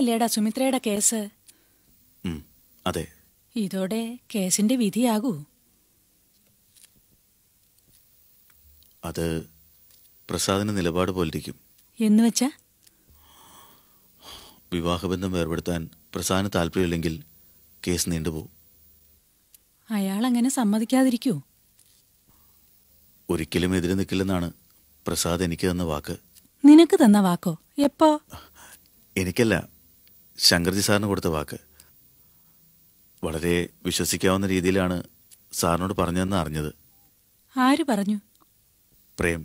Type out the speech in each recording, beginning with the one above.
അല്ലേടാ സുമിത്രയുടെ കേസ് അതെ ഇതോടെ കേസിന്റെ വിധിയാകൂ അത് പ്രസാദിന് നിലപാട് പോലിരിക്കും എന്ന് വെച്ചാ വിവാഹബന്ധം വേർപെടുത്താൻ പ്രസാദിന് താല്പര്യമില്ലെങ്കിൽ കേസ് നീണ്ടുപോകും അയാൾ അങ്ങനെ സമ്മതിക്കാതിരിക്കൂ ഒരിക്കലും എതിരെ നിൽക്കില്ലെന്നാണ് പ്രസാദ് എനിക്ക് തന്ന വാക്ക് നിനക്ക് തന്ന വാക്കോ എപ്പോ എനിക്കല്ല ശങ്കർജി സാറിന് കൊടുത്ത വാക്ക് വളരെ വിശ്വസിക്കാവുന്ന രീതിയിലാണ് സാറിനോട് പറഞ്ഞതെന്ന് അറിഞ്ഞത് ആര് പറഞ്ഞു പ്രേം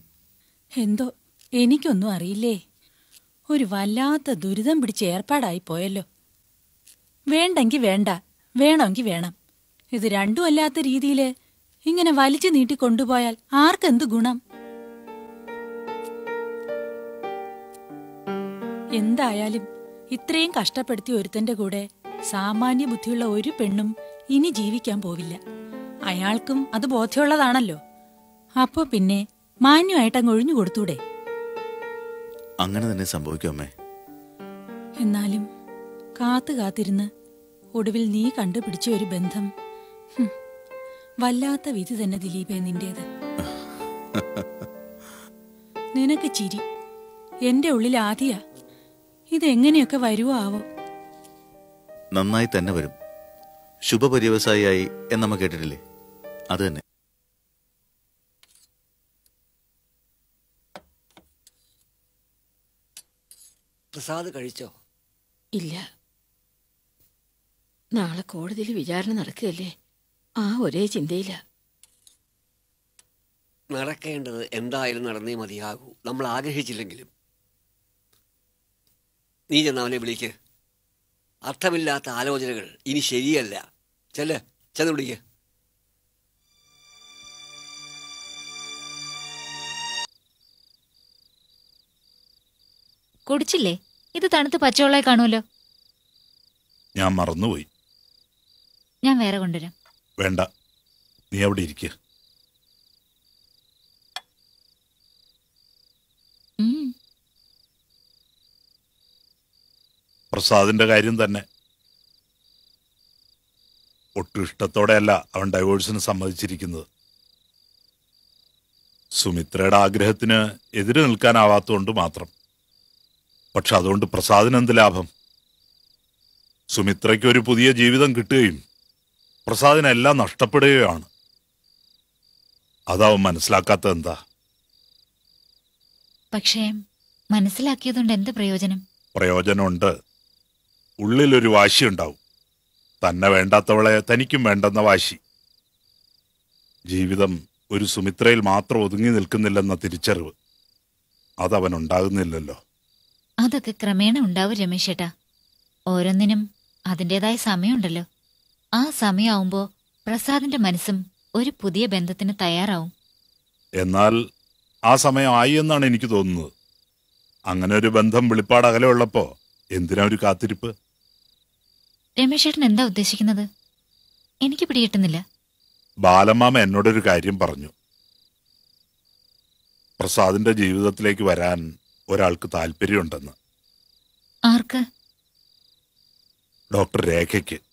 എന്തോ എനിക്കൊന്നും അറിയില്ലേ ഒരു വല്ലാത്ത ദുരിതം പിടിച്ച് ഏർപ്പാടായി പോയല്ലോ വേണ്ടെങ്കി വേണ്ട വേണമെങ്കിൽ വേണം ഇത് രണ്ടും അല്ലാത്ത രീതിയിൽ ഇങ്ങനെ വലിച്ചു നീട്ടി കൊണ്ടുപോയാൽ ആർക്കെന്ത് ഗുണം എന്തായാലും ഇത്രയും കഷ്ടപ്പെടുത്തി ഒരുത്തന്റെ കൂടെ സാമാന്യ ബുദ്ധിയുള്ള ഒരു പെണ്ണും ഇനി ജീവിക്കാൻ പോവില്ല അയാൾക്കും അത് ബോധ്യമുള്ളതാണല്ലോ അപ്പോ പിന്നെ മാന്യമായിട്ട് അങ്ങ് ഒഴിഞ്ഞു കൊടുത്തൂടെ അങ്ങനെ തന്നെ സംഭവിക്കുമേ എന്നാലും കാത്തു കാത്തിരുന്ന് ഒടുവിൽ നീ കണ്ടുപിടിച്ച ഒരു ബന്ധം വല്ലാത്ത വിധി തന്നെ ദിലീപേ നിന്റേത് നിനക്ക് ചിരി എന്റെ ഉള്ളിൽ ആദിയാ ഇതെങ്ങനെയൊക്കെ വരുവോ ആവോ നന്നായി തന്നെ വരും ശുഭപര്യവസായിയായി എന്നമ്മ കേട്ടിട്ടില്ലേ അത് തന്നെ പ്രസാദ് കഴിച്ചോ ഇല്ല നാളെ കോടതിയിൽ വിചാരണ നടക്കുകയല്ലേ ആ ഒരേ ചിന്തയില്ല നടക്കേണ്ടത് എന്തായാലും നടന്നേ മതിയാകൂ നമ്മൾ ആഗ്രഹിച്ചില്ലെങ്കിലും നീ ചെന്ന് അവനെ വിളിക്ക് അർത്ഥമില്ലാത്ത ആലോചനകൾ ഇനി ശരിയല്ല ചെല്ല ചെന്ന് വിളിക്ക് കുടിച്ചില്ലേ ഇത് തണുത്ത് പച്ചവെള്ളമായി കാണുമല്ലോ ഞാൻ മറന്നുപോയി ഞാൻ വേറെ കൊണ്ടുവരാം വേണ്ട നീ അവിടെ ഇരിക്കുക പ്രസാദിന്റെ കാര്യം തന്നെ ഒട്ടും ഇഷ്ടത്തോടെയല്ല അവൻ ഡൈവോഴ്സിന് സമ്മതിച്ചിരിക്കുന്നത് സുമിത്രയുടെ ആഗ്രഹത്തിന് എതിര് നിൽക്കാനാവാത്തതുകൊണ്ട് മാത്രം പക്ഷെ അതുകൊണ്ട് പ്രസാദിന് എന്ത് ലാഭം സുമിത്രയ്ക്ക് ഒരു പുതിയ ജീവിതം കിട്ടുകയും പ്രസാദിനെല്ലാം നഷ്ടപ്പെടുകയുമാണ് അതാവും മനസ്സിലാക്കാത്ത എന്താ പക്ഷേ മനസ്സിലാക്കിയതുകൊണ്ട് എന്ത് പ്രയോജനം പ്രയോജനമുണ്ട് ഉള്ളിലൊരു ഉണ്ടാവും തന്നെ വേണ്ടാത്തവളെ തനിക്കും വേണ്ടെന്ന വാശി ജീവിതം ഒരു സുമിത്രയിൽ മാത്രം ഒതുങ്ങി നിൽക്കുന്നില്ലെന്ന തിരിച്ചറിവ് അതവൻ ഉണ്ടാകുന്നില്ലല്ലോ അതൊക്കെ ക്രമേണ ഉണ്ടാവും രമേശേട്ടാ ഓരോന്നിനും അതിൻ്റെതായ സമയമുണ്ടല്ലോ ആ സമയമാവുമ്പോൾ പ്രസാദിന്റെ മനസ്സും ഒരു പുതിയ ബന്ധത്തിന് തയ്യാറാവും എന്നാൽ ആ സമയം ആയി എന്നാണ് എനിക്ക് തോന്നുന്നത് അങ്ങനെ ഒരു ബന്ധം വെളിപ്പാട് അകലെ ഉള്ളപ്പോൾ എന്തിനാ ഒരു കാത്തിരിപ്പ് രമേശേട്ടൻ എന്താ ഉദ്ദേശിക്കുന്നത് എനിക്ക് പിടികിട്ടുന്നില്ല ബാലമാമ എന്നോടൊരു കാര്യം പറഞ്ഞു പ്രസാദിന്റെ ജീവിതത്തിലേക്ക് വരാൻ ഒരാൾക്ക് താല്പര്യമുണ്ടെന്ന് ആർക്ക് ഡോക്ടർ രേഖയ്ക്ക്